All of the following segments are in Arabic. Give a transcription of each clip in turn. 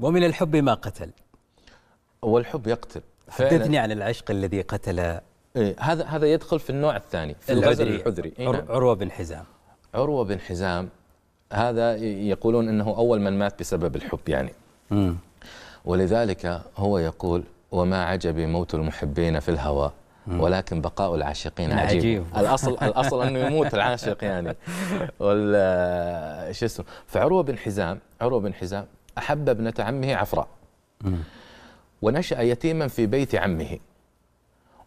ومن الحب ما قتل والحب يقتل حدثني عن العشق الذي قتل إيه هذا هذا يدخل في النوع الثاني في الغزل الحذري إيه نعم. عروه بن حزام عروه بن حزام هذا يقولون انه اول من مات بسبب الحب يعني م. ولذلك هو يقول وما عجبي موت المحبين في الهوى ولكن بقاء العاشقين عجيب, عجيب. الاصل الاصل انه يموت العاشق يعني ولا شو اسمه فعروه بن حزام عروه بن حزام أحب ابنة عمه عفراء ونشأ يتيما في بيت عمه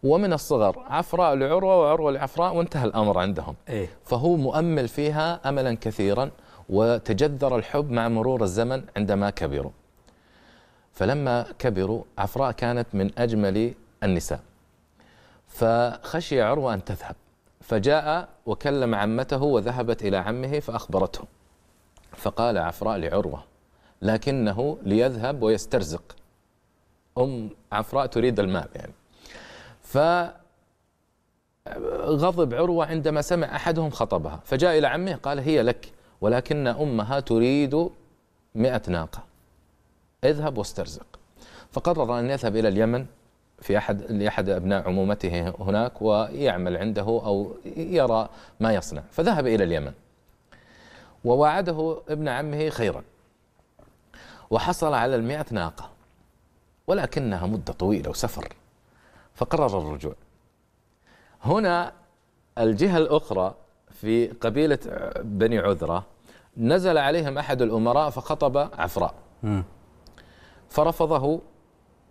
ومن الصغر عفراء لعروة وعروة لعفراء وانتهى الأمر عندهم إيه؟ فهو مؤمل فيها أملا كثيرا وتجذر الحب مع مرور الزمن عندما كبروا فلما كبروا عفراء كانت من أجمل النساء فخشي عروة أن تذهب فجاء وكلم عمته وذهبت إلى عمه فأخبرته فقال عفراء لعروة لكنه ليذهب ويسترزق أم عفراء تريد المال يعني ف غضب عروة عندما سمع أحدهم خطبها فجاء إلى عمه قال هي لك ولكن أمها تريد مئة ناقة اذهب واسترزق فقرر أن يذهب إلى اليمن في أحد لأحد أبناء عمومته هناك ويعمل عنده أو يرى ما يصنع فذهب إلى اليمن ووعده ابن عمه خيرا وحصل على المئة ناقة ولكنها مدة طويلة وسفر فقرر الرجوع هنا الجهة الأخرى في قبيلة بني عذرة نزل عليهم أحد الأمراء فخطب عفراء فرفضه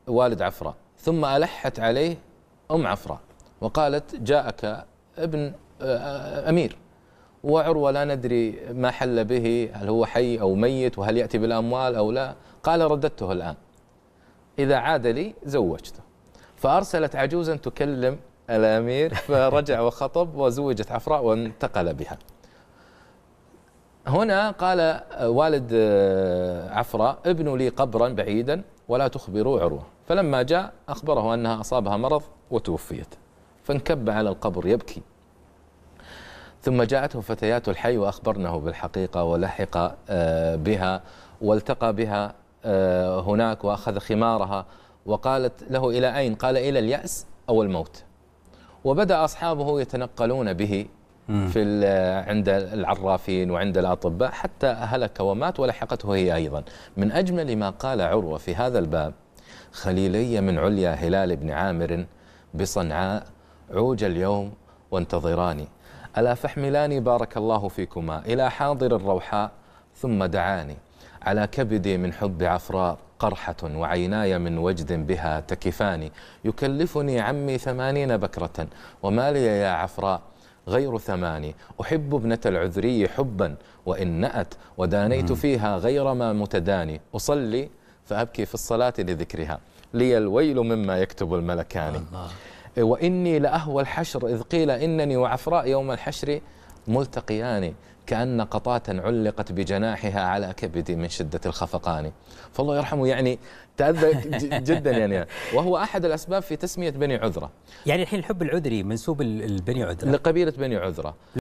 والد عفراء ثم ألحت عليه أم عفراء وقالت جاءك ابن آه، آه، أمير وعروة لا ندري ما حل به هل هو حي أو ميت وهل يأتي بالأموال أو لا قال رددته الآن إذا عاد لي زوجته فأرسلت عجوزا تكلم الأمير فرجع وخطب وزوجت عفراء وانتقل بها هنا قال والد آه، عفراء ابنوا لي قبرا بعيدا ولا تخبروا عروة فلما جاء أخبره أنها أصابها مرض وتوفيت فانكب على القبر يبكي ثم جاءته فتيات الحي وأخبرنه بالحقيقة ولحق آه، بها والتقى بها آه، هناك وأخذ خمارها وقالت له إلى أين؟ قال إلى اليأس أو الموت وبدأ أصحابه يتنقلون به في آه، عند العرافين وعند الأطباء حتى هلك ومات ولحقته هي أيضا من أجمل ما قال عروة في هذا الباب خليلي من عليا هلال بن عامر بصنعاء عوج اليوم وانتظراني ألا فاحملاني بارك الله فيكما إلى حاضر الروحاء ثم دعاني على كبدي من حب عفراء قرحة وعيناي من وجد بها تكفاني يكلفني عمي ثمانين بكرة وما لي يا عفراء غير ثماني أحب ابنة العذري حبا وإن نأت ودانيت فيها غير ما متداني أصلي فأبكي في الصلاة لذكرها لي الويل مما يكتب الملكان الله. وإني لأهوى الحشر إذ قيل إنني وعفراء يوم الحشر ملتقيان كأن قطاة علقت بجناحها على كبدي من شدة الخفقان فالله يرحمه يعني تأذى جدا يعني وهو أحد الأسباب في تسمية بني عذرة يعني الحين الحب العذري منسوب لبني عذرة لقبيلة بني عذرة